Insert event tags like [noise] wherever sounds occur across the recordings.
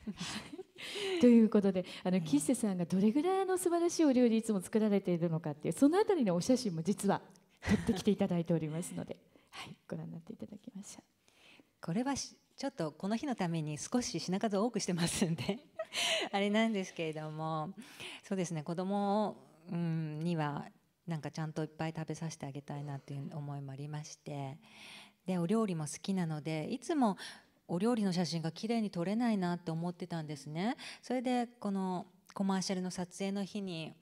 [laughs] ということであの岸瀬さんがどれぐらいの素晴らしいお料理いつも作られているのかっていうそのあたりのお写真も実は撮ってきていただいておりますので、はい、ご覧になっていただきました。これはちょっとこの日のために少し品数を多くしてますんで [laughs] あれなんですけれどもそうですね子供うんにはなんかちゃんといっぱい食べさせてあげたいなという思いもありましてでお料理も好きなのでいつもお料理の写真が綺麗に撮れないなって思ってたんですねそれでこのコマーシャルの撮影の日に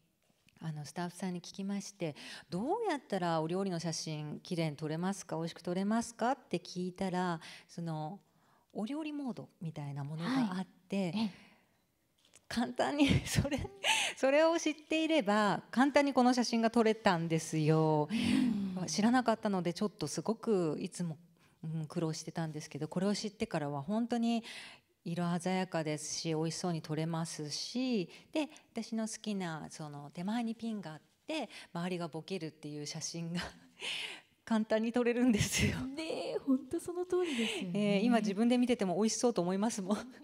あのスタッフさんに聞きましてどうやったらお料理の写真綺麗に撮れますか美味しく撮れますかって聞いたらそのお料理モードみたいなものがあって、はい、簡単に [laughs] それそれを知っていれば簡単にこの写真が撮れたんですよ。知らなかったのでちょっとすごくいつもうん、苦労してたんですけどこれを知ってからは本当に色鮮やかですし美味しそうに取れますしで私の好きなその手前にピンがあって周りがボケるっていう写真が [laughs] 簡単に撮れるんですよ。ね本当その通りですよね、えー、今自分で見てても美味しそうと思いますもん。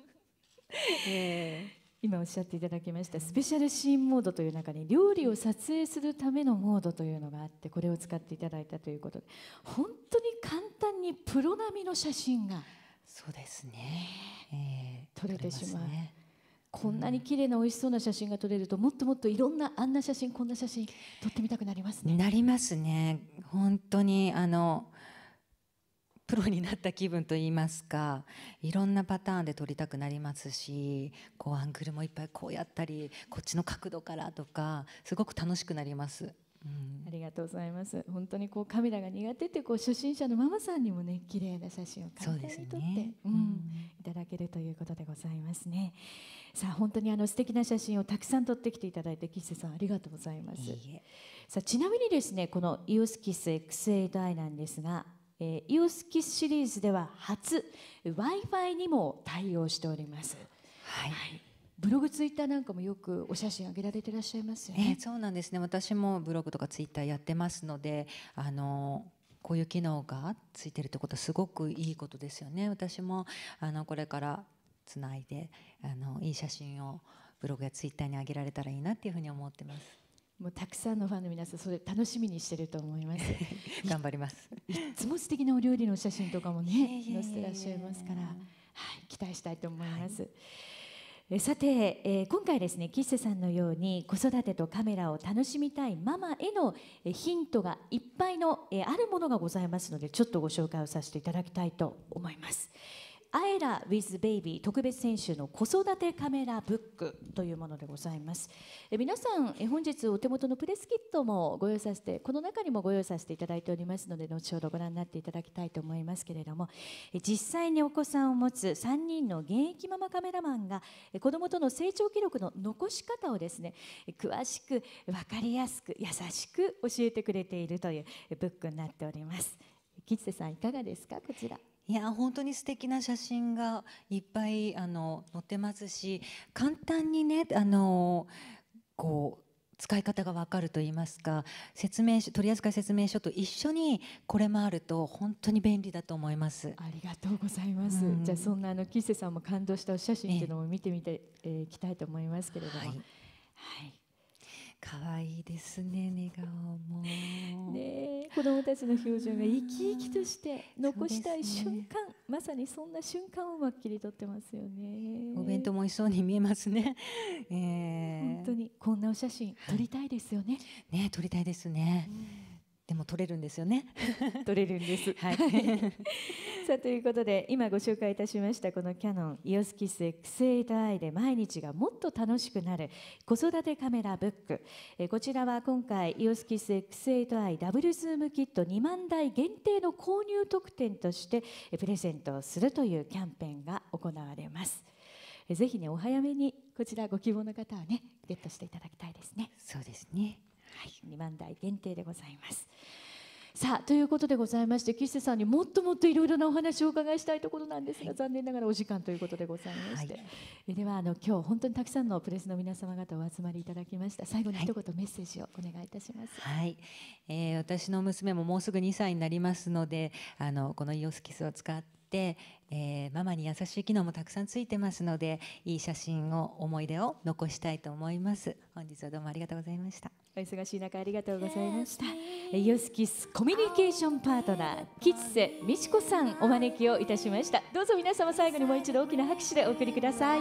[laughs] え今おっしゃっていただきましたスペシャルシーンモードという中に料理を撮影するためのモードというのがあってこれを使っていただいたということで本当に簡単にプロ並みの写真がそうですね、えー、撮れてしまう。こんなに綺麗な美味しそうな写真が撮れると、もっともっといろんなあんな写真こんな写真撮ってみたくなりますね。なりますね。本当にあのプロになった気分といいますかいろんなパターンで撮りたくなりますしこうアングルもいっぱいこうやったりこっちの角度からとかすごく楽しくなります。うん、ありがとうございます。本当にこうカメラが苦手ってこう初心者のママさんにもね綺麗な写真を簡単に撮って、ね、うん、うん、いただけるということでございますね。さあ本当にあの素敵な写真をたくさん撮ってきていただいてキッセさんありがとうございます。いいさあちなみにですねこのイオスキス XA 台なんですがえー、イオスキシリーズでは初 Wi-Fi にも対応しております。はい、はいブログ、ツイッターなんかもよくお写真上げられていらっしゃいますよね。えー、そうなんですね。私もブログとかツイッターやってますので、あのこういう機能がついてるってことはすごくいいことですよね。私もあのこれからつないであのいい写真をブログやツイッターに上げられたらいいなっていうふうに思ってます。もうたくさんのファンの皆さんそれ楽しみにしてると思います [laughs] 頑張りますいつも素敵なお料理の写真とかもね載せてらっしゃいますから、はい、期待したいと思います、はい、えさて、えー、今回ですね吉瀬さんのように子育てとカメラを楽しみたいママへのヒントがいっぱいの、えー、あるものがございますのでちょっとご紹介をさせていただきたいと思います。アイラウィズ・ベイビー特別選手の子育てカメラブックというものでございますえ皆さんえ本日お手元のプレスキットもご用意させてこの中にもご用意させていただいておりますので後ほどご覧になっていただきたいと思いますけれどもえ実際にお子さんを持つ3人の現役ママカメラマンがえ子どもとの成長記録の残し方をですね詳しく分かりやすく優しく教えてくれているというブックになっております吉瀬さんいかがですかこちらいや本当に素敵な写真がいっぱいあの載ってますし簡単にねあのこう使い方が分かると言いますか説明書取扱説明書と一緒にこれもあると本当に便利だと思いますありがとうございます、うん、じゃあそんなあの岸瀬さんも感動したお写真っていうのも見てみて、ええー、たいと思いますけれども、はい、はい可愛いですね寝顔もね子供たちの表情が生き生きとして残したい瞬間、ね、まさにそんな瞬間をまっきりとってますよねお弁当も美味しそうに見えますね、[laughs] えー、本当にこんなお写真撮りたいですよね、はい、ね撮りたいですね、うん、でも撮れるんですよね [laughs] 撮れるんです [laughs] はいさあということで今ご紹介いたしましたこのキャノンイオスキスエクセイトアイで毎日がもっと楽しくなる子育てカメラブックえこちらは今回イオスキスエクセイトアイダブルズームキット2万台限定の購入特典としてプレゼントをするというキャンペーンが行われますえぜひねお早めにこちらご希望の方はねゲットしていただきたいですねそうですねはい2万台限定でございます。さあということでございまして岸瀬さんにもっともっといろいろなお話をお伺いしたいところなんですが、はい、残念ながらお時間ということでございまして、はい、ではあの今日本当にたくさんのプレスの皆様方お集まりいただきました最後に一言メッセージをお願いいたします、はい、えー、私の娘ももうすぐ2歳になりますのであのこのイオスキスを使ってて、えー、ママに優しい機能もたくさんついてますのでいい写真を思い出を残したいと思います本日はどうもありがとうございましたお忙しい中ありがとうございました、えー、ヨスキスコミュニケーションパートナー吉瀬美智子さんお招きをいたしましたどうぞ皆様最後にもう一度大きな拍手でお送りください